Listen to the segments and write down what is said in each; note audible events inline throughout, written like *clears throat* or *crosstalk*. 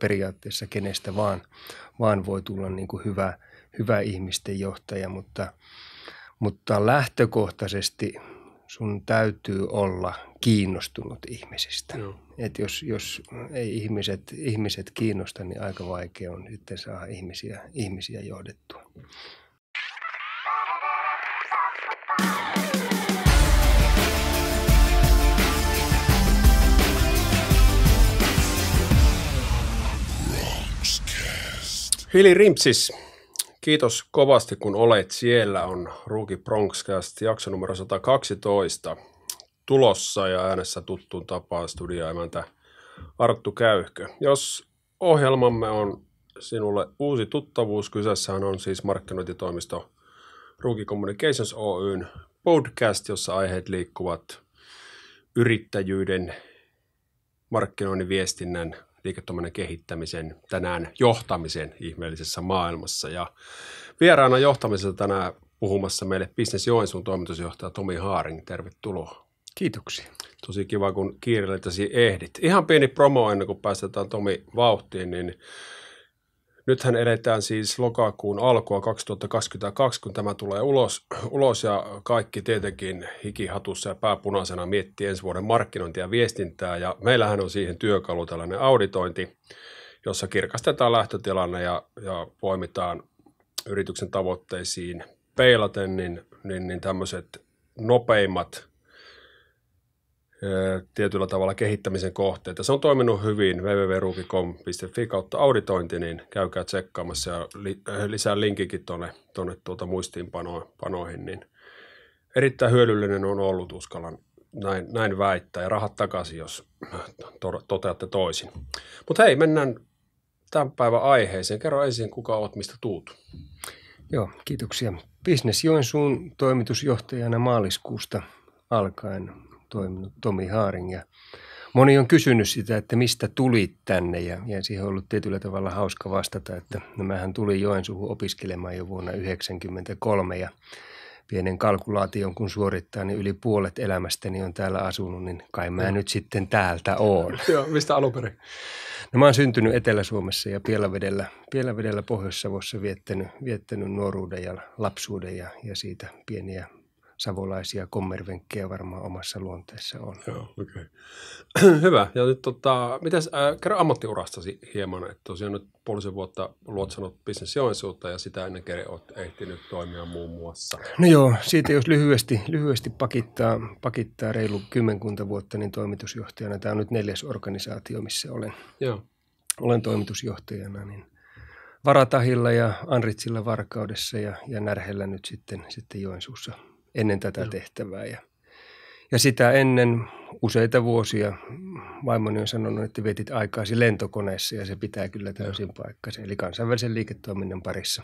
periaatteessa kenestä vaan, vaan voi tulla niin kuin hyvä, hyvä ihmisten johtaja, mutta, mutta lähtökohtaisesti sun täytyy olla kiinnostunut ihmisistä. Joo. Et jos, jos ei ihmiset, ihmiset kiinnosta, niin aika vaikea on sitten saada ihmisiä, ihmisiä johdettua. Hili Rimpsis, kiitos kovasti kun olet siellä. On Ruuki Bronxcast jakso numero 112 tulossa ja äänessä tuttuun tapaan studioemäntä Arttu Käyhkö. Jos ohjelmamme on sinulle uusi tuttavuus, kyseessähän on siis markkinointitoimisto Ruuki Communications Oyn podcast, jossa aiheet liikkuvat yrittäjyyden, markkinoinnin, viestinnän, liiketoiminnan kehittämisen, tänään johtamisen ihmeellisessä maailmassa. Ja vieraana johtamisessa tänään puhumassa meille Business Joensuun toimitusjohtaja Tomi Haaring. Tervetuloa. Kiitoksia. Tosi kiva, kun kiireellisesti ehdit. Ihan pieni promo ennen kuin päästetään Tomi vauhtiin, niin Nythän eletään siis lokakuun alkua 2022, kun tämä tulee ulos, ulos ja kaikki tietenkin hikihatussa ja pääpunaisena miettii ensi vuoden markkinointia ja viestintää ja meillähän on siihen työkalu tällainen auditointi, jossa kirkastetaan lähtötilanne ja, ja poimitaan yrityksen tavoitteisiin peilaten, niin, niin, niin tämmöiset nopeimmat tietyllä tavalla kehittämisen kohteita. Se on toiminut hyvin www.ruukikom.fi kautta auditointi, niin käykää tsekkaamassa ja li, lisää linkikin tuonne, tuonne tuota muistiinpanoihin. Niin erittäin hyödyllinen on ollut, uskallan näin, näin väittää, ja rahat takaisin, jos to, toteatte toisin. Mutta hei, mennään tämän päivän aiheeseen. Kerro ensin, kuka olet, mistä tuut. Joo, kiitoksia. Business Joensuun toimitusjohtajana maaliskuusta alkaen toiminut Tomi Haaring. Ja moni on kysynyt sitä, että mistä tulit tänne ja, ja siihen on ollut tietyllä tavalla hauska vastata, että no mähän tuli Joensuuhun opiskelemaan jo vuonna 1993 ja pienen kalkulaation kun suorittaa, niin yli puolet elämästäni on täällä asunut, niin kai mä no. nyt sitten täältä oon. *laughs* Joo, mistä alun perin? No mä oon syntynyt Etelä-Suomessa ja Pielavedellä, Pielavedellä Pohjois-Savossa viettänyt, viettänyt nuoruuden ja lapsuuden ja, ja siitä pieniä savolaisia kommervenkkejä varmaan omassa luonteessa on. Joo, okei. Okay. *clears throat* Hyvä. Ja nyt tota, mitäs, äh, kerro ammattiurastasi hieman, että tosiaan nyt puolisen vuotta luotsanut bisnesjoensuutta ja sitä ennen kere olet ehtinyt toimia muun muassa. No joo, siitä jos lyhyesti, lyhyesti pakittaa, pakittaa reilu kymmenkunta vuotta, niin toimitusjohtajana, tämä on nyt neljäs organisaatio, missä olen, joo. olen toimitusjohtajana, niin – Varatahilla ja Anritsilla Varkaudessa ja, ja Närhellä nyt sitten, sitten Joensuussa ennen tätä Joo. tehtävää. Ja, ja sitä ennen useita vuosia vaimoni on sanonut, että vetit aikaasi lentokoneessa ja se pitää kyllä täysin paikkansa. Eli kansainvälisen liiketoiminnan parissa,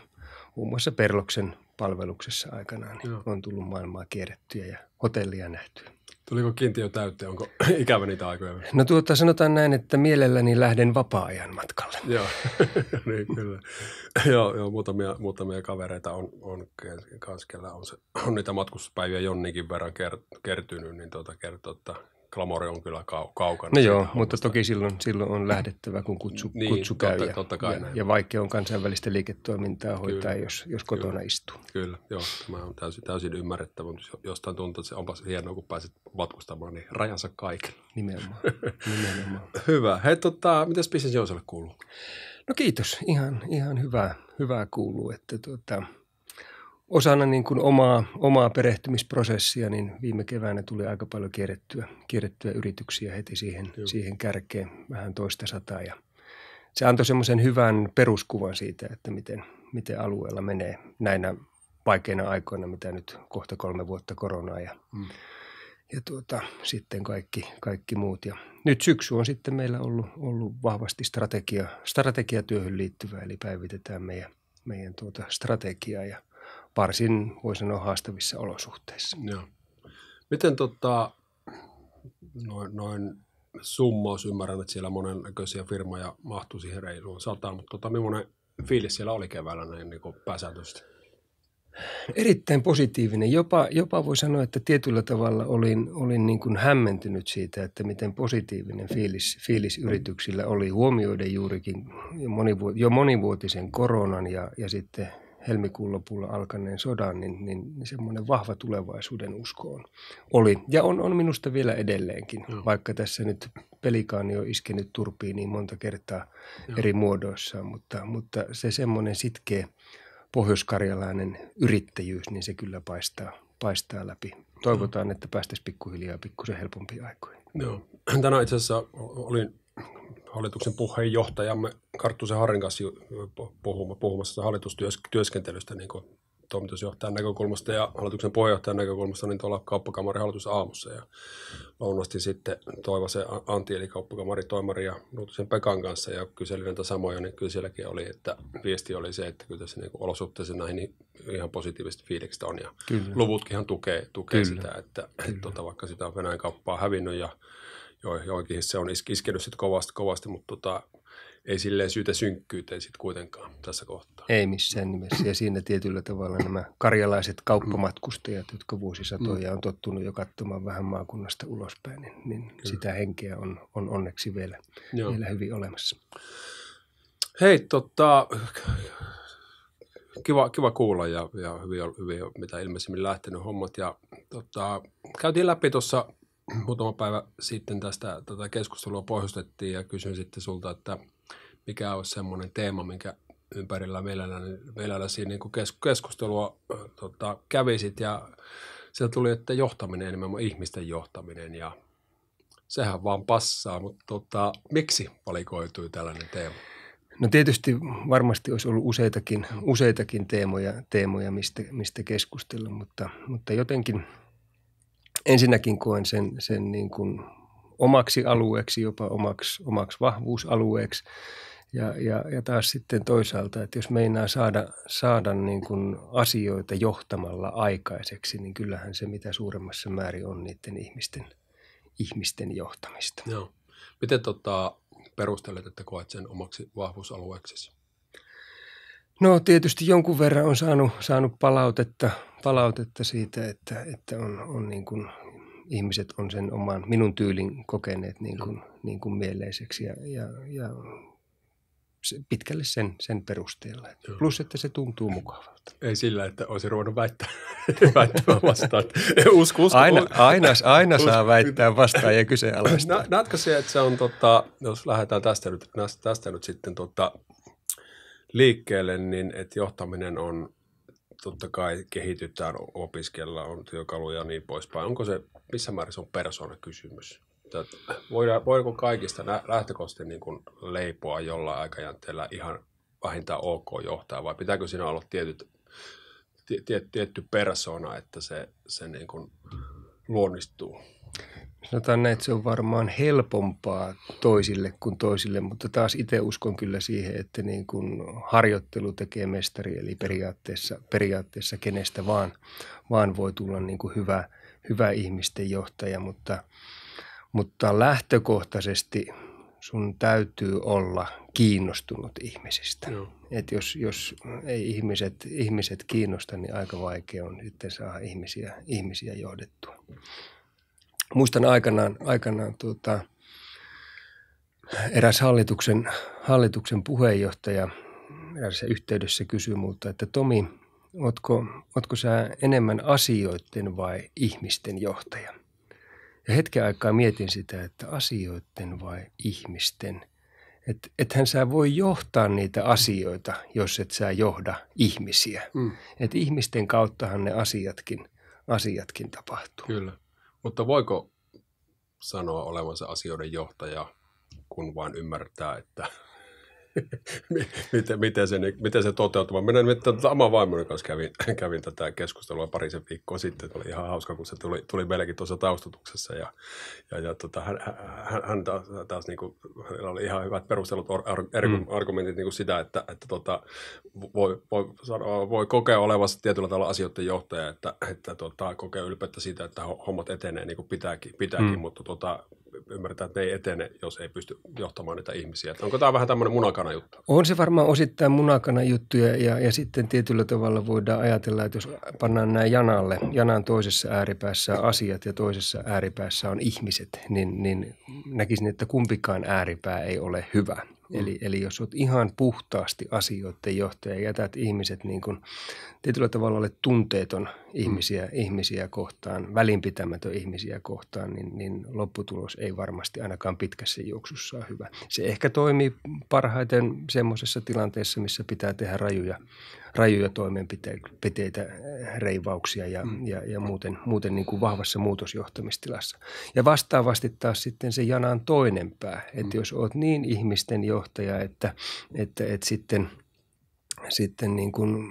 muun muassa Perloksen palveluksessa aikanaan, niin on tullut maailmaa kierrettyä ja hotellia nähtyä. Tuliko kiintiö täyteen? Onko *clears throat* ikävä niitä aikoja? No tuota, sanotaan näin, että mielelläni lähden vapaa-ajan matkalle. joo, *laughs* niin kyllä. joo, joo muutamia, muutamia kavereita on, on kanskella. On, se, on niitä matkustuspäiviä jonninkin verran kert, kertynyt, niin tuota, kertoo, että Klamori on kyllä kau- kaukana. No joo, hommasta. mutta toki silloin, silloin on lähdettävä, kun kutsu, niin, kutsu käy. Ja, totta kai ja, näin. ja vaikea on kansainvälistä liiketoimintaa kyllä, hoitaa, jos, jos kotona kyllä, istuu. Kyllä, joo. Tämä on täysin, täysin ymmärrettävä, mutta jostain tuntuu, että se onpas hienoa, kun pääset vatkustamaan, niin rajansa kaiken. Nimenomaan. *laughs* nimenomaan. Hyvä. Hei, tota, mitäs Business Jouselle kuuluu? No kiitos. Ihan, ihan hyvää, hyvää kuuluu. Että, tota, osana niin kuin omaa, omaa perehtymisprosessia, niin viime keväänä tuli aika paljon kierrettyä, kierrettyä yrityksiä heti siihen, siihen kärkeen, vähän toista sataa. Ja se antoi semmoisen hyvän peruskuvan siitä, että miten, miten alueella menee näinä vaikeina aikoina, mitä nyt kohta kolme vuotta koronaa ja, mm. ja tuota, sitten kaikki, kaikki muut. Ja nyt syksy on sitten meillä ollut, ollut vahvasti strategia, strategiatyöhön liittyvä, eli päivitetään meidän, meidän tuota strategiaa ja – varsin, voi sanoa, haastavissa olosuhteissa. Joo. Miten tota, noin, noin summaus, ymmärrän, että siellä monennäköisiä firmoja mahtui siihen reiluun sataan, mutta tota, millainen fiilis siellä oli keväällä näin niin pääsääntöisesti? Erittäin positiivinen. Jopa, jopa voi sanoa, että tietyllä tavalla olin, olin niin kuin hämmentynyt siitä, että miten positiivinen fiilis, fiilis yrityksillä oli huomioiden juurikin jo, jo monivuotisen koronan ja, ja sitten helmikuun lopulla alkaneen sodan, niin, niin, niin semmoinen vahva tulevaisuuden usko on, oli. Ja on, on minusta vielä edelleenkin, Joo. vaikka tässä nyt pelikaani on iskenyt turpiin niin monta kertaa Joo. eri muodoissa, mutta, mutta se semmoinen sitkeä pohjoiskarjalainen yrittäjyys, niin se kyllä paistaa, paistaa läpi. Toivotaan, että päästäisiin pikkuhiljaa pikkusen helpompiin aikoihin. Joo. *clears throat* Tänään itse asiassa olin hallituksen puheenjohtajamme Karttusen Harrin kanssa puhumassa hallitustyöskentelystä niin kuin toimitusjohtajan näkökulmasta ja hallituksen puheenjohtajan näkökulmasta niin tuolla kauppakamarin hallitus aamussa ja lounasti sitten Toivasen Antti eli kauppakamari toimari ja Nuutisen Pekan kanssa ja kyseli näitä samoja, niin kyllä sielläkin oli, että viesti oli se, että kyllä tässä niin olosuhteessa näihin niin ihan positiiviset fiilikset on ja kyllä. luvutkinhan tukee, tukee sitä, että, että tota, vaikka sitä on Venäjän kauppaa hävinnyt ja jo, johonkin se on iskenyt sitten kovasti, kovasti mutta tota, ei silleen syytä synkkyyteen sitten kuitenkaan tässä kohtaa. Ei missään nimessä. Ja siinä tietyllä tavalla nämä karjalaiset kauppamatkustajat, jotka vuosisatoja mm. on tottunut jo katsomaan vähän maakunnasta ulospäin, niin, niin sitä henkeä on, on onneksi vielä, vielä hyvin olemassa. Hei, tota, kiva, kiva kuulla ja, ja hyvin, hyvin, mitä ilmeisimmin lähtenyt hommat. Ja, tota, käytiin läpi tuossa muutama päivä sitten tästä tätä keskustelua pohjustettiin ja kysyin sitten sulta, että mikä olisi semmoinen teema, minkä ympärillä meillä, siinä niin keskustelua tota, kävisit ja sieltä tuli, että johtaminen, nimenomaan ihmisten johtaminen ja sehän vaan passaa, mutta tota, miksi valikoitui tällainen teema? No tietysti varmasti olisi ollut useitakin, useitakin teemoja, teemoja mistä, mistä keskustella, mutta, mutta jotenkin – ensinnäkin koen sen, sen niin kuin omaksi alueeksi, jopa omaksi, omaksi vahvuusalueeksi. Ja, ja, ja taas sitten toisaalta, että jos meinaa saada, saada niin kuin asioita johtamalla aikaiseksi, niin kyllähän se mitä suuremmassa määrin on niiden ihmisten, ihmisten johtamista. Joo. Miten tota, perustelet, että koet sen omaksi vahvuusalueeksi? No tietysti jonkun verran on saanut, saanut palautetta, palautetta siitä, että, että on, on niin kuin, ihmiset on sen oman minun tyylin kokeneet niin kuin, niin kuin mieleiseksi ja, ja, ja pitkälle sen, sen perusteella. Joo. Plus, että se tuntuu mukavalta. Ei sillä, että olisi ruvennut väittää, *laughs* väittämään vastaan. Usko, usko, aina aina, aina usko. saa väittää vastaan ja kyseenalaistaa. Nä, näetkö se, että se on, tota, jos lähdetään tästä nyt, tästä nyt sitten tota, liikkeelle, niin että johtaminen on, totta kai kehitytään, opiskellaan, on työkaluja ja niin poispäin. Onko se, missä määrin se on persoonakysymys? Voidaan, voiko kaikista lähtökohtaisesti niin kuin leipoa jollain aikajänteellä ihan vähintään ok johtaa, vai pitääkö siinä olla tietyt, tietty persona, että se, se niin kuin luonnistuu? sanotaan näin, että se on varmaan helpompaa toisille kuin toisille, mutta taas itse uskon kyllä siihen, että niin kuin harjoittelu tekee mestari, eli periaatteessa, periaatteessa kenestä vaan, vaan voi tulla niin kuin hyvä, hyvä ihmisten johtaja, mutta, mutta lähtökohtaisesti sun täytyy olla kiinnostunut ihmisistä. Joo. Et jos, jos ei ihmiset, ihmiset kiinnosta, niin aika vaikea on sitten saada ihmisiä, ihmisiä johdettua muistan aikanaan, aikanaan tuota, eräs hallituksen, hallituksen puheenjohtaja erässä yhteydessä kysyi multa, että Tomi, otko, otko sä enemmän asioiden vai ihmisten johtaja? Ja hetken aikaa mietin sitä, että asioiden vai ihmisten. Että ethän sä voi johtaa niitä asioita, jos et sä johda ihmisiä. Mm. Et ihmisten kauttahan ne asiatkin, asiatkin tapahtuu. Kyllä. Mutta voiko sanoa olevansa asioiden johtaja, kun vain ymmärtää, että *laughs* miten, miten, se, miten se toteutuu. Minä nimittäin tota oman vaimoni kanssa kävin, *clears throat* kävin tätä keskustelua parisen viikkoa sitten. Oli ihan hauska, kun se tuli, tuli meillekin tuossa taustutuksessa. Ja, ja, ja tota, hän, hän, hän taas, taas niin kuin, hänellä oli ihan hyvät perustelut, ar, ar, mm. argumentit niin kuin sitä, että, että tota, voi, voi, sanoa, voi kokea olevansa tietyllä tavalla asioiden johtaja, että, että tota, kokee ylpeyttä siitä, että hommat etenee niin kuin pitääkin, pitääkin mm. mutta tota, ymmärtää, että ne ei etene, jos ei pysty johtamaan niitä ihmisiä. Että onko tämä vähän tämmöinen munakana juttu? On se varmaan osittain munakana juttu ja, ja, ja sitten tietyllä tavalla voidaan ajatella, että jos pannaan nämä janalle, janan toisessa ääripäässä on asiat ja toisessa ääripäässä on ihmiset, niin, niin näkisin, että kumpikaan ääripää ei ole hyvä. Mm. Eli, eli jos olet ihan puhtaasti asioiden johtaja ja jätät ihmiset niin kuin, tietyllä tavalla olet tunteeton mm. ihmisiä, mm. ihmisiä kohtaan, välinpitämätön ihmisiä kohtaan, niin, niin lopputulos ei varmasti ainakaan pitkässä juoksussa ole hyvä. Se ehkä toimii parhaiten semmoisessa tilanteessa, missä pitää tehdä rajuja rajuja toimenpiteitä, äh, reivauksia ja, mm. ja, ja muuten, muuten niin kuin vahvassa muutosjohtamistilassa. Ja vastaavasti taas sitten se janan toinen pää, että mm. jos olet niin ihmisten johtaja, että, että, että sitten, sitten niin kuin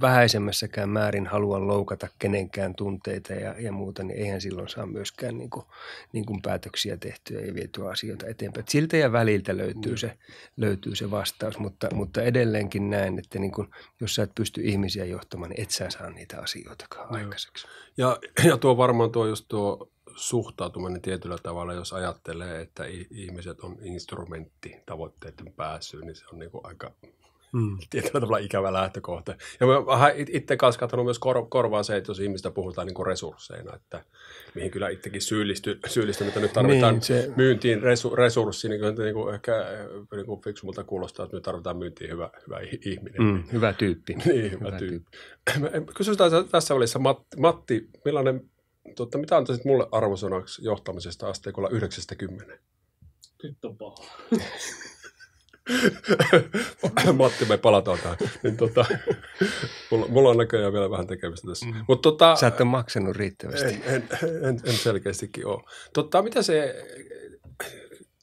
vähäisemmässäkään määrin halua loukata kenenkään tunteita ja, ja muuta, niin eihän silloin saa myöskään niin kuin, niin kuin päätöksiä tehtyä ja vietyä asioita eteenpäin. Siltä ja väliltä löytyy, mm. se, löytyy se vastaus, mutta, mutta edelleenkin näen, että niin kuin, jos sä et pysty ihmisiä johtamaan, niin et sä saa niitä asioitakaan no. aikaiseksi. Ja, ja tuo varmaan tuo, just tuo suhtautuminen niin tietyllä tavalla, jos ajattelee, että ihmiset on instrumentti tavoitteiden pääsyyn, niin se on niin kuin aika Mm. *laughs* Tietyllä tavalla ikävä lähtökohta. Ja mä itse kanssa katsonut myös kor- korvaan se, että jos ihmistä puhutaan niin resursseina, että mihin kyllä itsekin syyllisty, syyllistyn, että nyt tarvitaan niin, se... myyntiin resu- resurssi, niin kuin, niin kuin ehkä eh, niin kuin fiksumulta kuulostaa, että nyt tarvitaan myyntiin hyvä, hyvä ihminen. Mm, hyvä tyyppi. *laughs* niin, hyvä, hyvä tyyppi. tyyppi. Kysytään tässä välissä, Matti, Matti millainen, tuota, mitä antaisit mulle arvosanaksi johtamisesta asteikolla 90? Nyt on paha. *laughs* *laughs* Matti, me palataan tähän. Niin, tota, mulla, mulla, on näköjään vielä vähän tekemistä tässä. Mm. Mut, tota, Sä et ole maksanut riittävästi. En, en, en, en selkeästikin ole. Totta, mitä se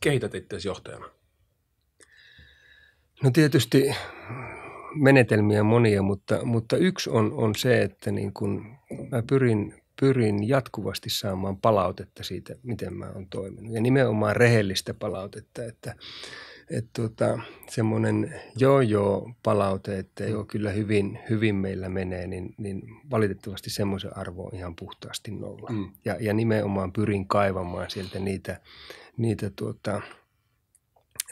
kehität itseäsi johtajana? No tietysti menetelmiä monia, mutta, mutta yksi on, on se, että niin kun mä pyrin, pyrin jatkuvasti saamaan palautetta siitä, miten mä oon toiminut. Ja nimenomaan rehellistä palautetta, että – Tuota, että tuota, semmoinen joo-joo-palaute, että joo, kyllä hyvin, hyvin meillä menee, niin, niin valitettavasti semmoisen arvo on ihan puhtaasti nolla. Mm. Ja, ja nimenomaan pyrin kaivamaan sieltä niitä, niitä tuota,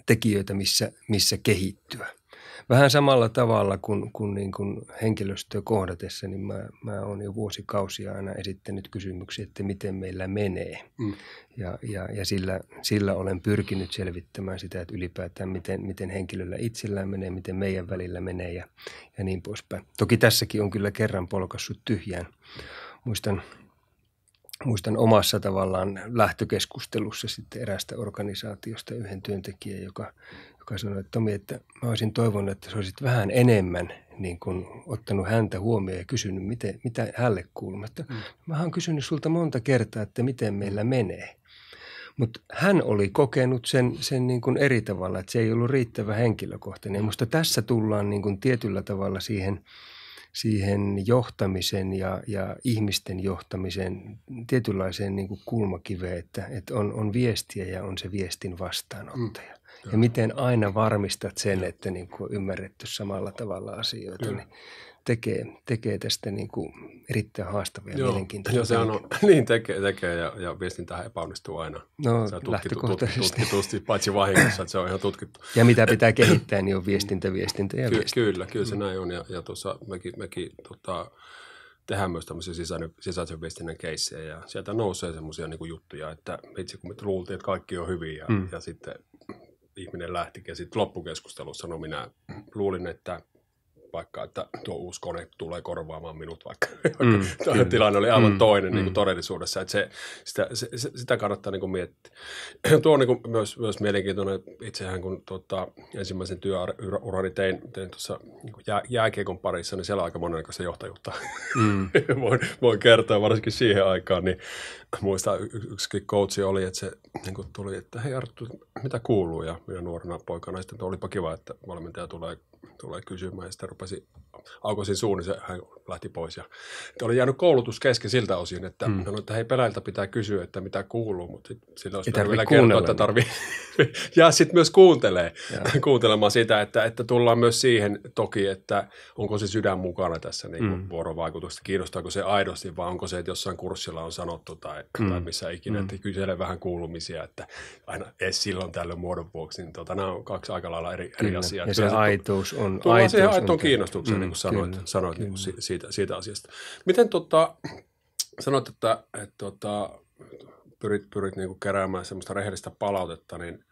tekijöitä, missä, missä kehittyä vähän samalla tavalla kuin, kuin, niin kuin henkilöstöä kohdatessa, niin mä, mä olen jo vuosikausia aina esittänyt kysymyksiä, että miten meillä menee. Mm. Ja, ja, ja sillä, sillä olen pyrkinyt selvittämään sitä, että ylipäätään miten, miten henkilöllä itsellään menee, miten meidän välillä menee ja, ja niin poispäin. Toki tässäkin on kyllä kerran polkassut tyhjään. Muistan muistan omassa tavallaan lähtökeskustelussa sitten erästä organisaatiosta yhden työntekijän, joka, joka sanoi, että Tomi, että mä olisin toivonut, että sä olisit vähän enemmän niin kuin ottanut häntä huomioon ja kysynyt, miten, mitä hälle kuuluu. Mä, mm. mä oon kysynyt sulta monta kertaa, että miten meillä menee. Mutta hän oli kokenut sen, sen niin kuin eri tavalla, että se ei ollut riittävä henkilökohtainen. Minusta tässä tullaan niin kuin tietyllä tavalla siihen – siihen johtamisen ja, ja ihmisten johtamisen tietynlaiseen niin kulmakiveen, että, että on, on viestiä ja on se viestin vastaanottaja. Mm. Joo. ja miten aina varmistat sen, että niin kuin ymmärretty samalla tavalla asioita, Joo. niin tekee, tekee tästä niin kuin erittäin haastavia Joo. mielenkiintoisia. Joo, sehän on, *laughs* niin tekee, tekee ja, ja viestintä epäonnistuu aina. No, se on tutkittu, Tutkitusti, paitsi vahingossa, että se on ihan tutkittu. Ja mitä pitää kehittää, niin on viestintä, viestintä ja Ky- viestintä. Kyllä, kyllä se mm. näin on ja, ja tuossa mekin, mekin tota, tehdään myös tämmöisiä sisäisen, sisäisen viestinnän keissejä ja sieltä nousee semmoisia niin juttuja, että itse kun me luultiin, että kaikki on hyviä ja, mm. ja sitten ihminen lähti ja sitten loppukeskustelussa, no minä luulin, että vaikka, että tuo uusi kone tulee korvaamaan minut, vaikka *laughs* mm, tilanne oli aivan mm, toinen mm. Niin kuin mm. todellisuudessa. Että se, sitä, se, sitä kannattaa niin kuin miettiä. *clears throat* tuo on niin kuin myös, myös mielenkiintoinen, itsehän kun tota, ensimmäisen työurani tein, tein tuossa niin jää, jääkiekon parissa, niin siellä on aika monenlaista johtajuutta. Mm. *laughs* voin, voin kertoa varsinkin siihen aikaan, niin muista yksi coachi oli, että se niin kuin tuli, että hei Arttu, mitä kuuluu? Ja minä nuorena poikana sitten olipa kiva, että valmentaja tulee, tulee kysymään. Ja sitten rupesi, aukosin suun, niin se, hän lähti pois. Ja, että oli jäänyt koulutus kesken siltä osin, että mm. sanoin, että hei peläiltä pitää kysyä, että mitä kuuluu, mutta sillä olisi vielä kertoa, että tarvii. *laughs* ja sitten myös kuuntelee, *laughs* kuuntelemaan sitä, että, että tullaan myös siihen toki, että onko se sydän mukana tässä niin mm. vuorovaikutuksessa, kiinnostaako se aidosti vai onko se, että jossain kurssilla on sanottu tai, mm. tai missä ikinä, mm. että kyselee vähän kuulumisia, että aina edes silloin tällöin muodon vuoksi, niin tuota, nämä on kaksi aika lailla eri, eri asiaa. Ja se, aitous on. Tullaan aitous siihen aitoon kiinnostukseen, mm, niin kuin sanoit, kyllä, sanoit niinku kyllä. Niin kuin si- siitä, siitä asiasta. Miten tota, sanoit, että, että tota, pyrit, pyrit niinku keräämään semmoista rehellistä palautetta, niin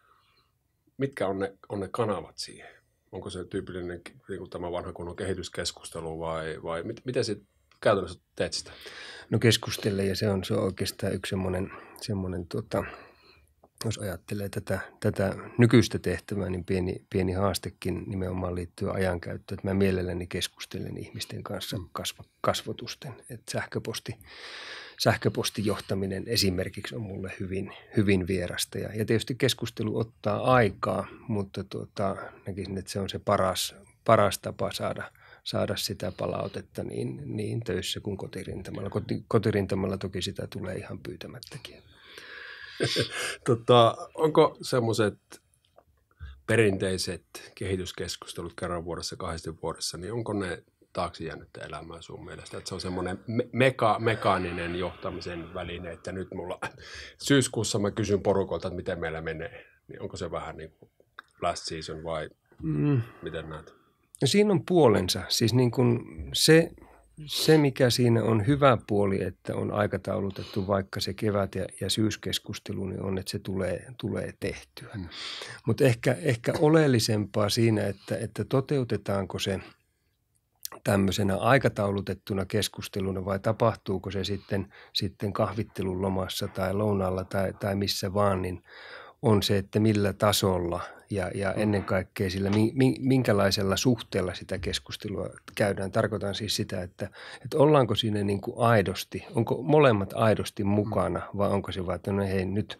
mitkä on ne, on ne kanavat siihen? Onko se tyypillinen niin tämä vanha kunnon kehityskeskustelu vai, vai mit, miten sit käytännössä teet sitä? No keskustele ja se on, se on oikeastaan yksi semmoinen, semmoinen tota, jos ajattelee tätä, tätä nykyistä tehtävää, niin pieni, pieni haastekin nimenomaan liittyy ajankäyttöön. Että mä mielelläni keskustelen ihmisten kanssa mm. kasvo, kasvotusten. Että sähköposti, sähköpostijohtaminen esimerkiksi on mulle hyvin, hyvin vierasta. Ja, ja tietysti keskustelu ottaa aikaa, mutta tuota, näkisin, että se on se paras, paras tapa saada – saada sitä palautetta niin, niin töissä kuin kotirintamalla. Koti, kotirintamalla toki sitä tulee ihan pyytämättäkin. *laughs* tota, onko semmoiset perinteiset kehityskeskustelut kerran vuodessa, kahdesti vuodessa, niin onko ne taakse jäänyt elämää sun mielestä? Että se on semmoinen me- meka- mekaaninen johtamisen väline, että nyt mulla *laughs* syyskuussa mä kysyn porukolta, että miten meillä menee. Niin onko se vähän niin kuin last season vai mm. miten näet? siinä on puolensa. Siis niin kuin se, se, mikä siinä on hyvä puoli, että on aikataulutettu vaikka se kevät- ja, ja syyskeskustelu, niin on, että se tulee, tulee tehtyä. Mm. Mutta ehkä, ehkä oleellisempaa siinä, että, että toteutetaanko se tämmöisenä aikataulutettuna keskusteluna vai tapahtuuko se sitten, sitten kahvittelun lomassa tai lounalla tai, tai missä vaan, niin – on se, että millä tasolla ja, ja mm. ennen kaikkea sillä, minkälaisella suhteella sitä keskustelua käydään. Tarkoitan siis sitä, että, että ollaanko siinä niin kuin aidosti, onko molemmat aidosti mm. mukana vai onko se vaan, että no hei nyt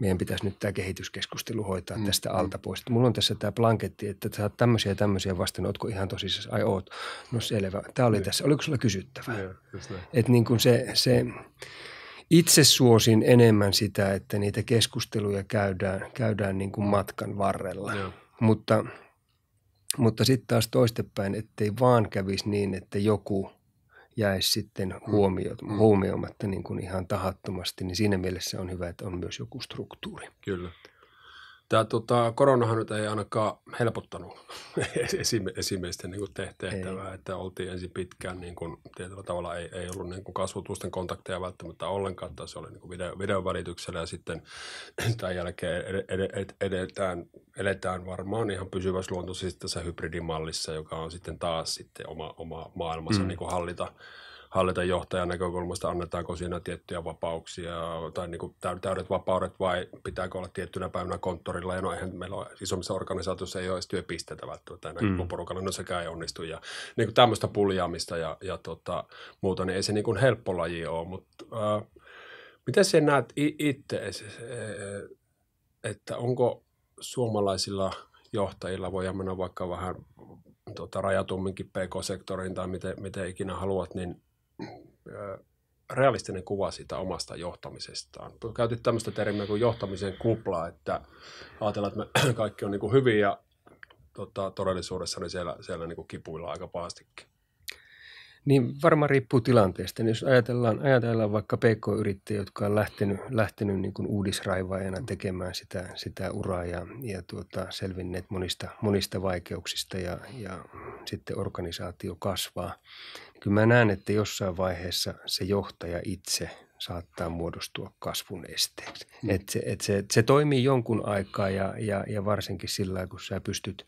meidän pitäisi nyt tämä kehityskeskustelu hoitaa mm, tästä alta pois. Että mulla on tässä tämä blanketti, että sä oot tämmöisiä ja tämmöisiä vastaan, ootko ihan tosissaan, ai oot. No selvä, tämä oli niin. tässä, oliko sulla kysyttävää? Että niin kuin se, se – itse suosin enemmän sitä, että niitä keskusteluja käydään, käydään niin kuin matkan varrella. Joo. Mutta, mutta sitten taas toistepäin, ettei vaan kävisi niin, että joku jäisi sitten mm. huomio, mm. huomioimatta niin kuin ihan tahattomasti, niin siinä mielessä on hyvä, että on myös joku struktuuri. Kyllä. Tämä tota, koronahan nyt ei ainakaan helpottanut *laughs* esim esimiesten niin tehtävää, että oltiin ensin pitkään niin kuin, tietyllä tavalla ei, ei ollut niin kuin kasvotusten kontakteja välttämättä ollenkaan, tai se oli niin kuin video, videon välityksellä ja sitten *clears throat* tämän jälkeen ed- ed- ed- edetään, eletään varmaan ihan pysyvässä luontoisessa tässä hybridimallissa, joka on sitten taas sitten oma, oma maailmansa mm. niin kuin hallita hallintajohtajan näkökulmasta, annetaanko siinä tiettyjä vapauksia tai niin kuin täydet vapaudet vai pitääkö olla tiettynä päivänä konttorilla. Ja no eihän meillä on, isommissa organisaatioissa ei ole edes työpisteitä välttämättä näin mm. porukalla, no sekään ei onnistu. Ja niin kuin tämmöistä puljaamista ja, ja tota, muuta, niin ei se niin kuin helppo laji ole, mutta äh, miten sä näet itse, e-, että onko suomalaisilla johtajilla, voi mennä vaikka vähän Tuota, rajatumminkin pk-sektoriin tai miten, miten ikinä haluat, niin realistinen kuva siitä omasta johtamisestaan. Käytit tämmöistä termiä kuin johtamisen kupla, että ajatellaan, että me *clears throat* kaikki on niin kuin hyvin ja tota, todellisuudessa niin siellä, siellä niin kuin kipuilla aika pahastikin. Niin varmaan riippuu tilanteesta. Niin jos ajatellaan, ajatellaan vaikka pk-yrittäjiä, jotka on lähtenyt, lähtenyt niin kuin uudisraivaajana tekemään sitä, sitä uraa ja, ja tuota, selvinneet monista, monista vaikeuksista ja, ja sitten organisaatio kasvaa. Niin kyllä mä näen, että jossain vaiheessa se johtaja itse saattaa muodostua kasvun esteeksi. Mm. Et se, et se, se toimii jonkun aikaa ja, ja, ja varsinkin sillä kun sä pystyt,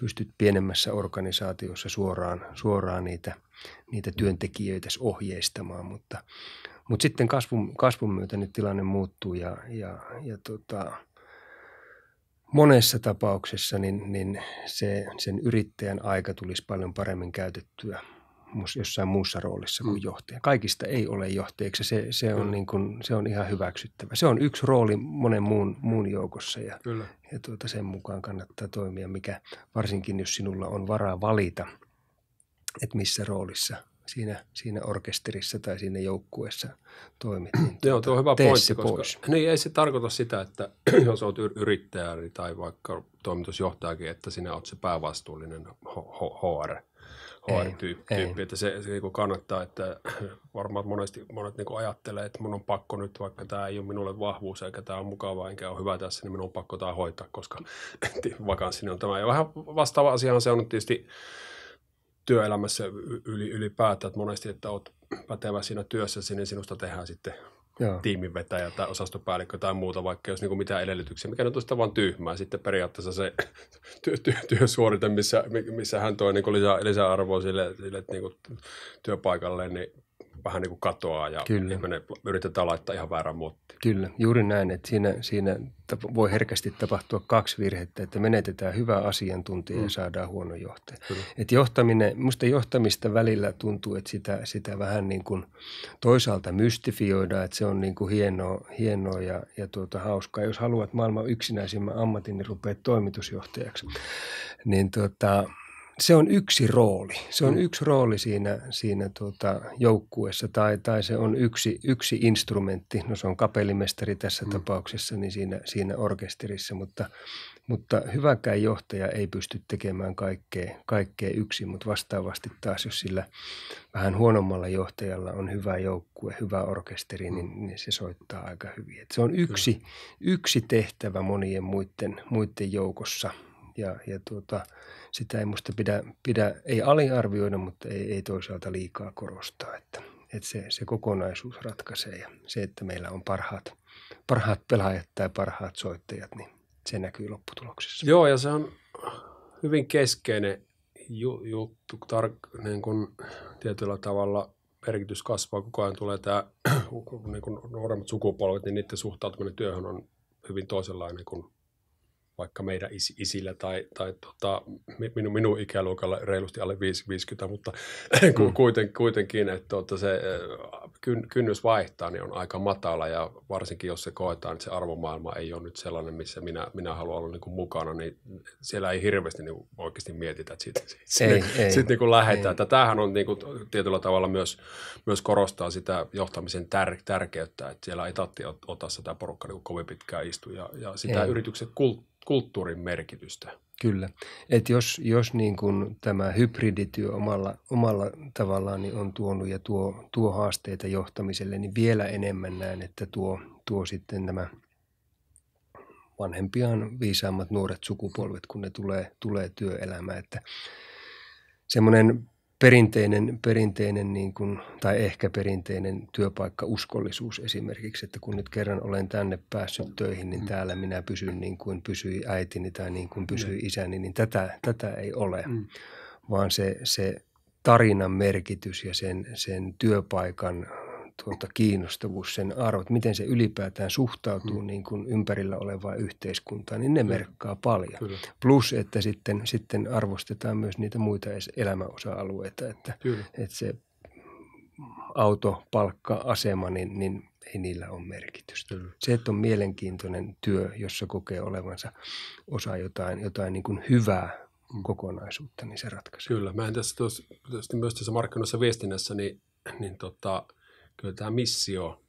pystyt pienemmässä organisaatiossa suoraan, suoraan niitä – niitä työntekijöitä ohjeistamaan, mutta, mutta sitten kasvun, kasvun myötä nyt tilanne muuttuu ja, ja, ja tota, monessa tapauksessa niin, niin se, sen yrittäjän aika tulisi paljon paremmin käytettyä jossain muussa roolissa kuin mm. johtaja. Kaikista ei ole johtajaksi. Se, se, on, niin kuin, se on ihan hyväksyttävä. Se on yksi rooli monen muun, muun joukossa ja, Kyllä. ja tuota, sen mukaan kannattaa toimia, mikä varsinkin jos sinulla on varaa valita – että missä roolissa siinä, siinä orkesterissa tai siinä joukkueessa toimit. Niin Joo, tuo on tota, hyvä pointti, koska pois. Niin, ei se tarkoita sitä, että *clears throat* jos olet yrittäjä niin tai vaikka toimitusjohtajakin, että sinä olet se päävastuullinen HR. HR-tyyppi, ei, että se, se niin kannattaa, että *clears throat* varmaan monesti monet niin ajattelee, että mun on pakko nyt, vaikka tämä ei ole minulle vahvuus eikä tämä on mukavaa enkä ole hyvä tässä, niin minun on pakko tämä hoitaa, koska *clears throat* vakanssini on tämä. Ja vähän vastaava asia on se on tietysti työelämässä yli, ylipäätään, että monesti, että olet pätevä siinä työssä niin sinusta tehdään sitten Joo. tiiminvetäjä tai osastopäällikkö tai muuta, vaikka jos niin kuin mitään edellytyksiä, mikä nyt on sitä vaan tyhmää. Sitten periaatteessa se *laughs* työ, työ, työsuorite, missä, missä hän toi niin kuin lisää, lisäarvoa sille, sille niin kuin työpaikalle, niin vähän niin kuin katoaa ja Kyllä. ihminen yritetään laittaa ihan väärän muotti. Kyllä, juuri näin, että siinä, siinä voi herkästi tapahtua kaksi virhettä, että menetetään hyvä asiantuntija mm. ja saadaan huono johtaja. Että johtaminen, musta johtamista välillä tuntuu, että sitä, sitä vähän niin kuin toisaalta mystifioidaan, että se on niin kuin hienoa, hienoa ja, ja tuota, hauskaa. Jos haluat maailman yksinäisimmän ammatin, niin rupeat toimitusjohtajaksi. Niin tuota, se on yksi rooli. Se on mm. yksi rooli siinä, siinä tuota joukkueessa tai, tai se on yksi, yksi instrumentti. No se on kapellimestari tässä mm. tapauksessa niin siinä, siinä orkesterissa, mutta, mutta hyväkään johtaja ei pysty tekemään kaikkea, kaikkea yksin, mutta vastaavasti taas, jos sillä vähän huonommalla johtajalla on hyvä joukkue, hyvä orkesteri, mm. niin, niin se soittaa aika hyvin. Et se on yksi, yksi tehtävä monien muiden, muiden joukossa – ja, ja tuota, sitä ei musta pidä, pidä ei aliarvioida, mutta ei, ei toisaalta liikaa korostaa, että, että se, se kokonaisuus ratkaisee ja se, että meillä on parhaat, parhaat pelaajat tai parhaat soittajat, niin se näkyy lopputuloksessa. Joo, ja se on hyvin keskeinen ju- juttu, tar- niin kun tietyllä tavalla merkitys kasvaa, koko ajan tulee tämä, *clears throat* niin kun nuoremmat sukupolvet, niin niiden suhtautuminen työhön on hyvin toisenlainen kuin vaikka meidän is, isillä tai, tai tota, minun, minun ikäluokalla reilusti alle 50, mutta *clears throat* mm. kuiten, kuitenkin, että tota se kyn, kynnys vaihtaa niin on aika matala ja varsinkin jos se koetaan, että se arvomaailma ei ole nyt sellainen, missä minä, minä haluan olla niin kuin mukana, niin siellä ei hirveästi niin oikeasti mietitä, että sitten sit, sit, sit, sit niin kuin lähdetään. Ei. Tämähän on niin kuin tietyllä tavalla myös, myös korostaa sitä johtamisen tär, tärkeyttä, että siellä ei tatti ota sitä porukkaa niin kovin pitkään istu ja, ja sitä ei. yrityksen kulttuuria kulttuurin merkitystä. Kyllä. Et jos jos niin kun tämä hybridityö omalla, omalla tavallaan niin on tuonut ja tuo, tuo haasteita johtamiselle, niin vielä enemmän näen, että tuo, tuo sitten nämä vanhempiaan viisaammat nuoret sukupolvet, kun ne tulee, tulee työelämään. Että semmoinen perinteinen, perinteinen niin kuin, tai ehkä perinteinen työpaikkauskollisuus esimerkiksi, että kun nyt kerran olen tänne päässyt töihin, niin mm. täällä minä pysyn niin kuin pysyi äitini tai niin kuin pysyi niin. isäni, niin tätä, tätä ei ole, mm. vaan se, se tarinan merkitys ja sen, sen työpaikan tuota, kiinnostavuus, sen arvot, miten se ylipäätään suhtautuu mm. niin kuin ympärillä olevaan yhteiskuntaan, niin ne mm. merkkaa paljon. Kyllä. Plus, että sitten, sitten arvostetaan myös niitä muita elämäosa-alueita, että, että se auto, palkka, asema, niin, niin ei niillä ole merkitystä. Mm. Se, että on mielenkiintoinen työ, jossa kokee olevansa osa jotain, jotain niin kuin hyvää kokonaisuutta, niin se ratkaisee. Kyllä. Mä en tässä tuossa, myös tässä markkinoissa viestinnässä, niin, niin tota, kyllä tämä missio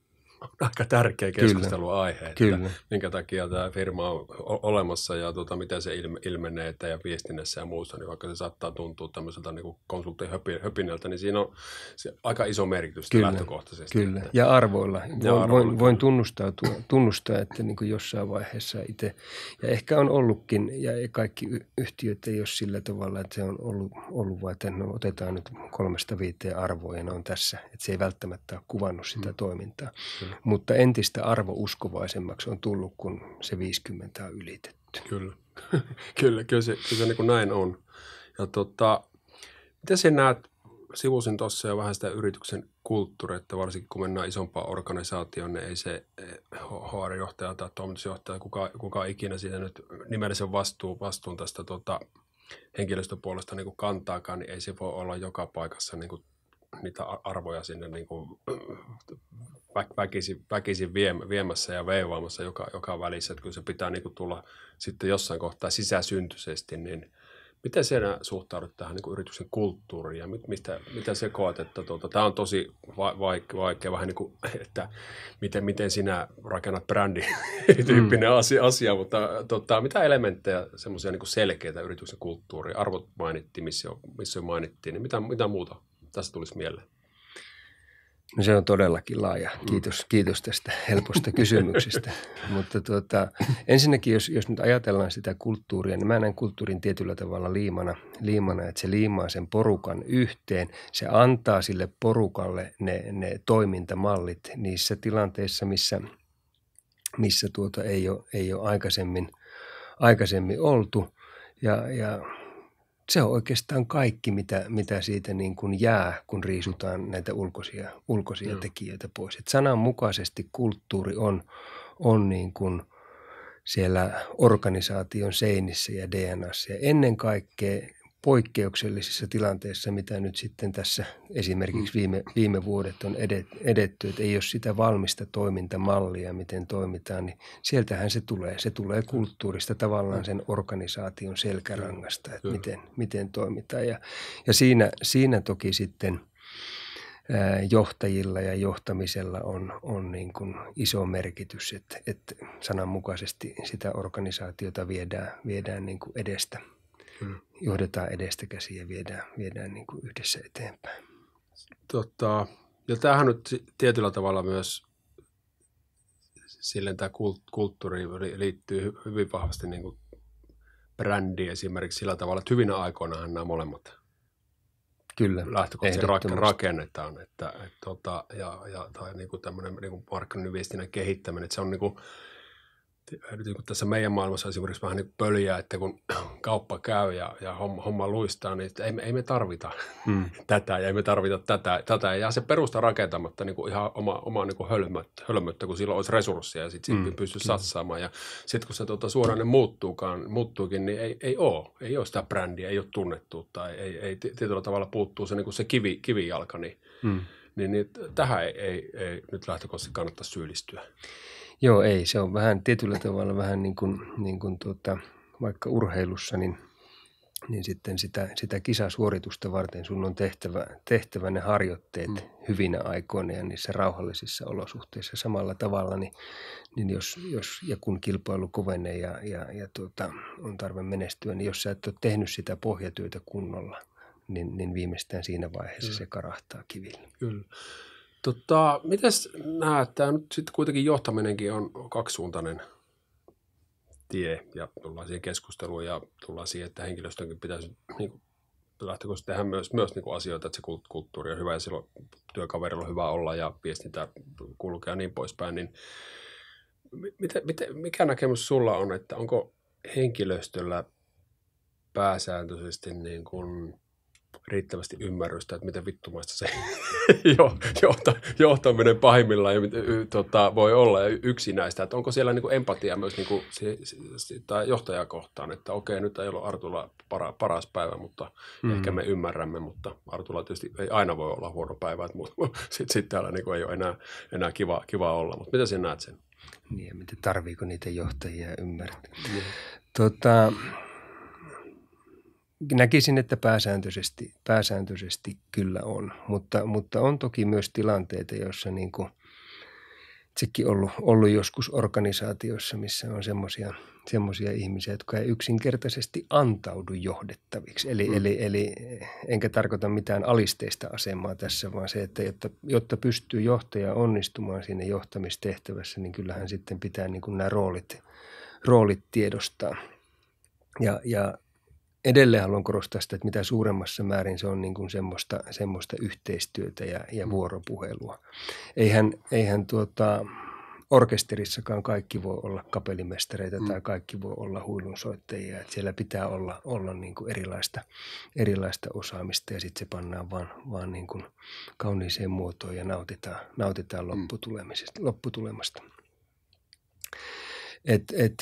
aika tärkeä keskusteluaihe, että Kyllä. minkä takia tämä firma on olemassa ja tuota, miten se ilmenee että ja viestinnässä ja muussa, niin vaikka se saattaa tuntua tämmöiseltä niin konsulttihöpinältä, niin siinä on se aika iso merkitys Kyllä. lähtökohtaisesti. Kyllä, että, ja arvoilla. Niin voin, ja arvoilla. voin, voin tunnustautua, tunnustaa, että niin kuin jossain vaiheessa itse, ja ehkä on ollutkin, ja kaikki yhtiöt ei ole sillä tavalla, että se on ollut, ollut vaan, että no, otetaan nyt kolmesta viiteen arvoa ja ne on tässä, että se ei välttämättä ole kuvannut sitä hmm. toimintaa. Kyllä. Mm. Mutta entistä arvouskovaisemmaksi on tullut, kun se 50 on ylitetty. Kyllä, *laughs* kyllä, kyllä se, kyllä se niin kuin näin on. Ja tota, mitä sinä näet, sivusin tuossa jo vähän sitä yrityksen kulttuuria, että varsinkin kun mennään isompaan organisaatioon, niin ei se HR-johtaja eh, tai toimitusjohtaja, kuka, kuka ikinä siitä nyt nimellisen vastuun, vastuun tästä tota, henkilöstöpuolesta niin kuin kantaakaan, niin ei se voi olla joka paikassa niin kuin niitä arvoja sinne niin kuin väkisin, väkisin viemässä ja veivaamassa joka, joka välissä. Että kyllä se pitää niin kuin tulla sitten jossain kohtaa sisäsyntyisesti. Niin miten sinä suhtaudut tähän niin kuin yrityksen kulttuuriin ja mit, mistä, mitä se koet? Että tuota, tämä on tosi vaikea, vaikea, vähän niin kuin, että miten, miten sinä rakennat brändin *laughs* tyyppinen mm. asia, asia, mutta tuota, mitä elementtejä, semmoisia niin selkeitä yrityksen kulttuuria, arvot mainittiin, missä, missä mainittiin, niin mitä, mitä muuta tässä tulisi mieleen? No se on todellakin laaja. Mm. Kiitos, mm. kiitos tästä helposta kysymyksestä. *laughs* Mutta tuota, ensinnäkin, jos, jos nyt ajatellaan sitä kulttuuria, niin mä näen kulttuurin tietyllä tavalla liimana, liimana, että se liimaa sen porukan yhteen. Se antaa sille porukalle ne, ne toimintamallit niissä tilanteissa, missä, missä tuota ei ole, ei ole aikaisemmin, aikaisemmin oltu. Ja, ja se on oikeastaan kaikki, mitä, mitä siitä niin kuin jää, kun riisutaan näitä ulkoisia, ulkoisia mm. tekijöitä pois. Et sananmukaisesti kulttuuri on, on niin kuin siellä organisaation seinissä ja DNAssa. Ja ennen kaikkea poikkeuksellisissa tilanteissa, mitä nyt sitten tässä esimerkiksi mm. viime, viime vuodet on edetty, että ei ole sitä valmista toimintamallia, miten toimitaan, niin sieltähän se tulee. Se tulee kulttuurista tavallaan mm. sen organisaation selkärangasta, että miten, miten toimitaan. Ja, ja siinä, siinä toki sitten – johtajilla ja johtamisella on, on niin kuin iso merkitys, että, että sananmukaisesti sitä organisaatiota viedään, viedään niin kuin edestä – Mm. johdetaan edestä käsiä ja viedään, viedään niin kuin yhdessä eteenpäin. Totta, ja tämähän nyt tietyllä tavalla myös silleen tämä kulttuuri liittyy hyvin vahvasti niin kuin brändi esimerkiksi sillä tavalla, että hyvinä aikoinahan nämä molemmat Kyllä, lähtökohtaisesti rakennetaan. Että, että, että, tota, ja, ja, tai niin kuin tämmöinen niin kuin markkinoinnin viestinnän kehittäminen, että se on niin kuin, erityisesti niin tässä meidän maailmassa esimerkiksi vähän niin pöliä, että kun *clears throat* kauppa käy ja, ja homma, homma luistaa, niin ei, ei me tarvita mm. *laughs* tätä ja ei me tarvita tätä. tätä. Ja se perusta rakentamatta niin kuin ihan oma, oma niin kuin hölmöttä, hölmöttä, kun sillä olisi resursseja ja sitten mm. pystyy mm. satsaamaan. Ja sitten kun se tuota, suoraan, muuttuukaan, muuttuukin, niin ei, ei ole. Ei ole sitä brändiä, ei ole tunnettu ei, ei, ei tietyllä tavalla puuttuu se, niin kuin se kivi, kivijalka, niin, mm. niin, niin tähän ei, ei, ei nyt lähtökohtaisesti kannata syyllistyä. Joo, ei. Se on vähän tietyllä tavalla vähän niin kuin, niin kuin tuota, vaikka urheilussa, niin, niin sitten sitä, sitä kisasuoritusta varten sun on tehtävä, tehtävä ne harjoitteet mm. hyvinä aikoina ja niissä rauhallisissa olosuhteissa samalla tavalla, niin, niin jos, jos ja kun kilpailu kovenee ja, ja, ja tuota, on tarve menestyä, niin jos sä et ole tehnyt sitä pohjatyötä kunnolla, niin, niin viimeistään siinä vaiheessa Kyllä. se karahtaa kiville. Kyllä. Tota, miten näet, tämä nyt sitten kuitenkin johtaminenkin on kaksisuuntainen tie ja tullaan siihen keskusteluun ja tullaan siihen, että henkilöstönkin pitäisi niin kuin, lähtökohtaisesti tehdä myös, myös niin kuin asioita, että se kulttuuri on hyvä ja silloin työkaverilla on hyvä olla ja viestintä kulkea ja niin poispäin, niin mitä mitä mikä näkemys sulla on, että onko henkilöstöllä pääsääntöisesti niin kuin riittävästi ymmärrystä, että miten vittumaista se *laughs* johta, johtaminen pahimmillaan ja, tota, voi olla ja yksinäistä. Että onko siellä niin kuin empatia myös niin kuin se, se, sitä johtajaa kohtaan, että okei, nyt ei ole Artulla para, paras päivä, mutta mm. ehkä me ymmärrämme, mutta Artulla tietysti ei aina voi olla huono päivä, mutta *laughs* sitten sit täällä niin kuin ei ole enää, enää kiva, kiva olla. Mutta mitä sinä näet sen? Niin, miten tarviiko niitä johtajia ymmärtää? Mm. Tota, näkisin, että pääsääntöisesti, pääsääntöisesti kyllä on, mutta, mutta on toki myös tilanteita, joissa niin kuin itsekin ollut, ollut joskus organisaatioissa, missä on semmoisia semmoisia ihmisiä, jotka ei yksinkertaisesti antaudu johdettaviksi. Eli, mm. eli, eli enkä tarkoita mitään alisteista asemaa tässä, vaan se, että jotta, jotta pystyy johtaja onnistumaan siinä johtamistehtävässä, niin kyllähän sitten pitää niin kuin nämä roolit, roolit tiedostaa. Ja, ja edelleen haluan korostaa sitä, että mitä suuremmassa määrin se on niin kuin semmoista, semmoista yhteistyötä ja, ja mm. vuoropuhelua. Eihän, eihän tuota, orkesterissakaan kaikki voi olla kapellimestareita mm. tai kaikki voi olla huilunsoittajia. Että siellä pitää olla, olla niin kuin erilaista, erilaista osaamista ja sitten se pannaan vaan, vaan niin kuin kauniiseen muotoon ja nautitaan, nautitaan mm. lopputulemasta. lopputulemasta. Et, et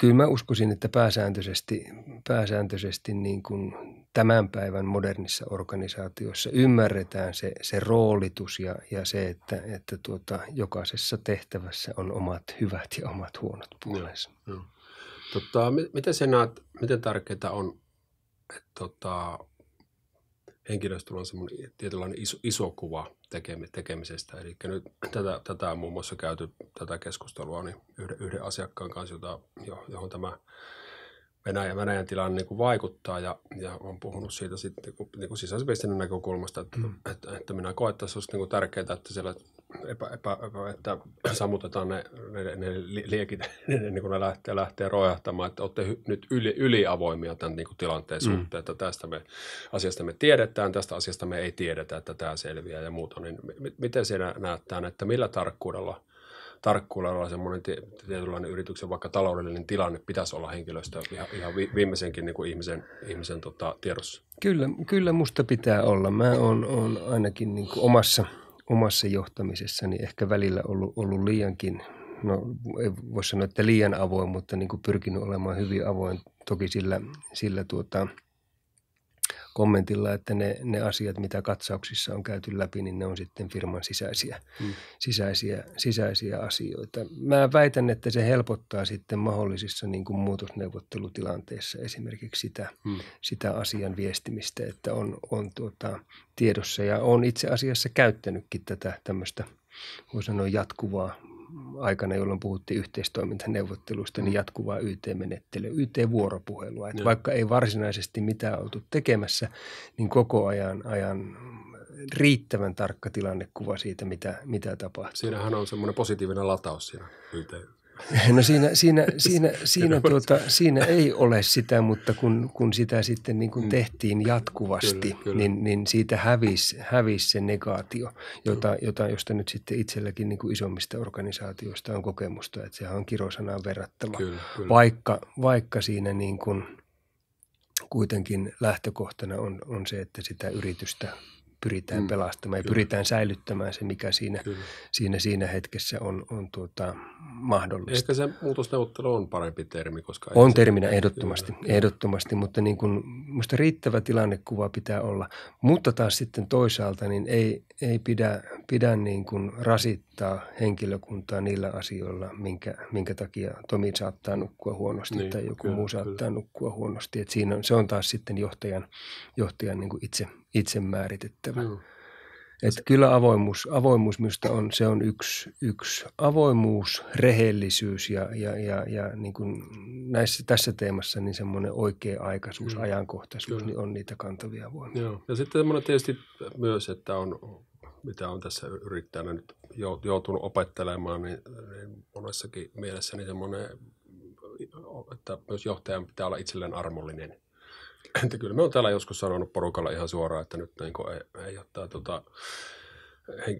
kyllä mä uskoisin, että pääsääntöisesti, pääsääntöisesti niin kuin tämän päivän modernissa organisaatiossa ymmärretään se, se roolitus ja, ja se, että, että tuota, jokaisessa tehtävässä on omat hyvät ja omat huonot puolensa. Joo, Tota, miten sä näet, miten tärkeää on, että tota, henkilöstöllä on semmoinen tietynlainen iso, iso kuva tekemi, tekemisestä. Eli nyt tätä, tätä on muun muassa käyty, tätä keskustelua niin yhden, yhden asiakkaan kanssa, jota, johon tämä Venäjän, Venäjän tilanne niin kuin vaikuttaa ja, ja olen puhunut siitä sitten niin kuin, niin kuin näkökulmasta, että, mm. että, että, minä koen, että se olisi niin kuin tärkeää, että siellä epä, epä, epä, että sammutetaan ne, ne, ne liekit ennen *laughs* niin kuin ne lähtee, lähtee rojahtamaan, että olette hy, nyt yli, yliavoimia tämän niin kuin tilanteen mm. suhteen, että tästä me, asiasta me tiedetään, tästä asiasta me ei tiedetä, että tämä selviää ja muuta, niin m- miten siinä näyttää, että millä tarkkuudella tarkkuudella semmoinen tietynlainen yrityksen vaikka taloudellinen tilanne pitäisi olla henkilöstö ihan, ihan viimeisenkin niin kuin ihmisen, ihmisen tota, tiedossa? Kyllä, kyllä musta pitää olla. Mä oon, oon ainakin niin kuin omassa – omassa johtamisessani niin ehkä välillä ollut, ollut liiankin, no ei voi sanoa, että liian avoin, mutta niin kuin pyrkinyt olemaan hyvin avoin. Toki sillä, sillä tuota, kommentilla, että ne, ne asiat, mitä katsauksissa on käyty läpi, niin ne on sitten firman sisäisiä, mm. sisäisiä, sisäisiä asioita. Mä väitän, että se helpottaa sitten mahdollisissa niin kuin muutosneuvottelutilanteissa esimerkiksi sitä, mm. sitä asian viestimistä, että on, on tuota, tiedossa ja on itse asiassa käyttänytkin tätä tämmöistä voi sanoa jatkuvaa aikana, jolloin puhuttiin yhteistoimintaneuvotteluista, niin mm. jatkuvaa YT-menettelyä, YT-vuoropuhelua. Että vaikka ei varsinaisesti mitään oltu tekemässä, niin koko ajan, ajan riittävän tarkka tilannekuva siitä, mitä, mitä tapahtuu. Siinähän on semmoinen positiivinen lataus siinä YT *laughs* No siinä, siinä, *laughs* siinä, siinä, tuota, siinä ei ole sitä, mutta kun, kun sitä sitten niin kuin mm. tehtiin jatkuvasti, kyllä, kyllä. Niin, niin siitä hävisi, hävis se negaatio, jota, jota, josta nyt sitten itselläkin niin kuin isommista organisaatioista on kokemusta. Että sehän on kirosanaan verrattava, kyllä, kyllä. Vaikka, vaikka siinä niin kuin kuitenkin lähtökohtana on, on se, että sitä yritystä – pyritään mm. pelastamaan ja Kyllä. pyritään säilyttämään se, mikä siinä, siinä, siinä hetkessä on, on tuota, mahdollista. Ehkä se muutosneuvottelu on parempi termi, koska... On terminä se... ehdottomasti, Kyllä. ehdottomasti, mutta niin kuin, musta riittävä tilannekuva pitää olla. Mutta taas sitten toisaalta niin ei, ei pidä, pidä niin kuin rasittaa henkilökuntaa niillä asioilla, minkä, minkä takia Tomi saattaa nukkua huonosti niin, tai joku kyllä, muu saattaa kyllä. nukkua huonosti. Et siinä on, se on taas sitten johtajan, johtajan niin kuin itse – itse määritettävä. Mm. Et se... kyllä avoimuus, avoimuus minusta on, se on yksi, yksi avoimuus, rehellisyys ja, ja, ja, ja niin kuin näissä, tässä teemassa niin semmoinen oikea-aikaisuus, mm. ajankohtaisuus, kyllä. niin on niitä kantavia voimia. Joo. Ja sitten semmoinen tietysti myös, että on, mitä on tässä yrittäjänä nyt joutunut opettelemaan, niin, niin monessakin mielessä niin semmoinen, että myös johtajan pitää olla itselleen armollinen – että kyllä me on täällä joskus sanonut porukalla ihan suoraan, että nyt niin ei, ei ole tämä tota,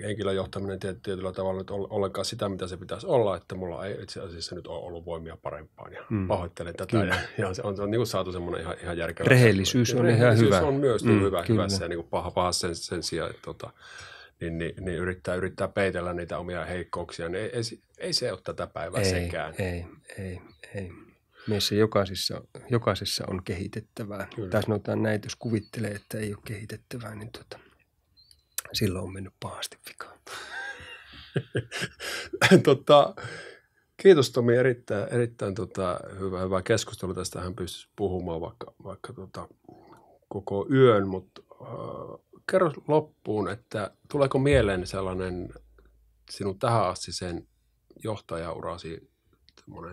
henkilöjohtaminen tietyllä tavalla nyt ollenkaan sitä, mitä se pitäisi olla, että mulla ei itse asiassa nyt ole ollut voimia parempaan ja mm. pahoittelen tätä. Kyllä. Ja, ja se on, se on niin saatu semmoinen ihan, ihan järkevä. Rehellisyys on ihan hyvä. on myös niin mm, hyvä, kyllä. hyvässä ja niin paha, paha sen, sen sijaan, että tota, niin, niin, niin yrittää, yrittää peitellä niitä omia heikkouksia, niin ei, ei, ei se ole tätä päivää ei, sekään. Ei, ei, ei meissä jokaisessa, jokaisessa on kehitettävää. Kyllä. Tai sanotaan näin, että jos kuvittelee, että ei ole kehitettävää, niin tuota, silloin on mennyt pahasti vikaan. *laughs* tota, kiitos Tomi erittäin, erittäin tota, hyvä, hyvä keskustelu. Tästähän pystyisi puhumaan vaikka, vaikka tota, koko yön, mutta äh, kerro loppuun, että tuleeko mieleen sellainen sinun tähän asti sen johtajaurasi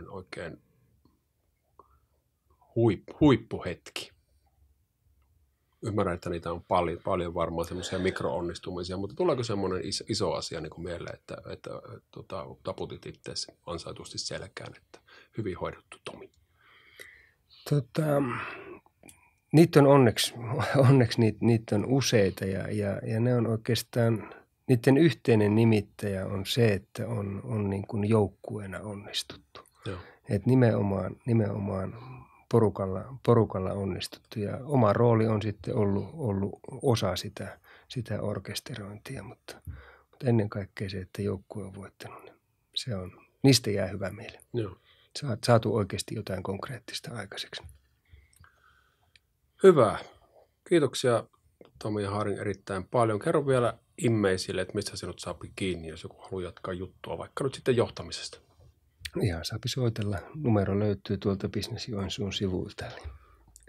oikein huip, huippuhetki. Ymmärrän, että niitä on paljon, paljon varmaan semmoisia mikroonnistumisia, mutta tuleeko semmoinen iso, iso asia niin kuin mieleen, että, että tota, taputit itse ansaitusti selkään, että hyvin hoidettu Tomi? Tota, niitä on onneksi, onneksi niitä, niitä on useita ja, ja, ja ne on oikeastaan, niiden yhteinen nimittäjä on se, että on, on niin kuin joukkueena onnistuttu. Joo. Et nimenomaan, nimenomaan porukalla, porukalla onnistuttu. Ja oma rooli on sitten ollut, ollut osa sitä, sitä orkesterointia, mutta, mutta ennen kaikkea se, että joukkue on voittanut, niin se on, niistä jää hyvä mieli. Joo. Saat, saatu oikeasti jotain konkreettista aikaiseksi. Hyvä. Kiitoksia Tomi ja Harin erittäin paljon. Kerro vielä immeisille, että mistä sinut saapi kiinni, jos joku haluaa jatkaa juttua, vaikka nyt sitten johtamisesta ihan saapi soitella. Numero löytyy tuolta Business Joensuun sivuilta. Eli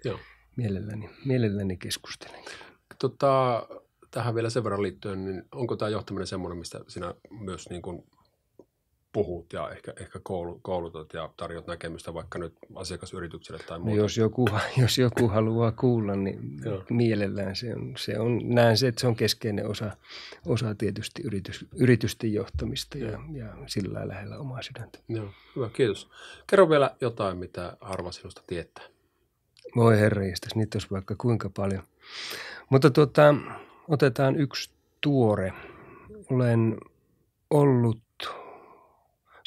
Joo. Mielelläni, mielelläni keskustelen. Tota, tähän vielä sen verran liittyen, niin onko tämä johtaminen semmoinen, mistä sinä myös niin kuin puhut ja ehkä, ehkä koulutat ja tarjot näkemystä vaikka nyt asiakasyritykselle tai no muuta. No jos joku, *laughs* jos joku haluaa kuulla, niin Joo. mielellään se on, se on, näen se, että se on keskeinen osa, osa tietysti yritys, yritysten johtamista ja, ja sillä lähellä omaa sydäntä. Joo, hyvä, kiitos. Kerro vielä jotain, mitä harva sinusta tietää. Voi herra, jästäs, niitä olisi vaikka kuinka paljon. Mutta tuota, otetaan yksi tuore. Olen ollut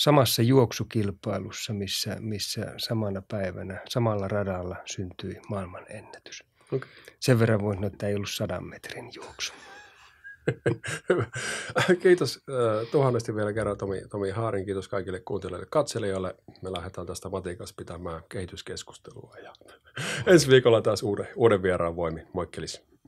samassa juoksukilpailussa, missä, missä samana päivänä samalla radalla syntyi maailman ennätys. Okay. Sen verran voin sanoa, että ei ollut sadan metrin juoksu. *laughs* kiitos äh, tuhannesti vielä kerran Tomi, Tomi Haarin. Kiitos kaikille kuuntelijoille katselijoille. Me lähdetään tästä Vatikassa pitämään kehityskeskustelua. Ja *laughs* ensi viikolla taas uuden, uuden vieraan voimi. Moikkelis.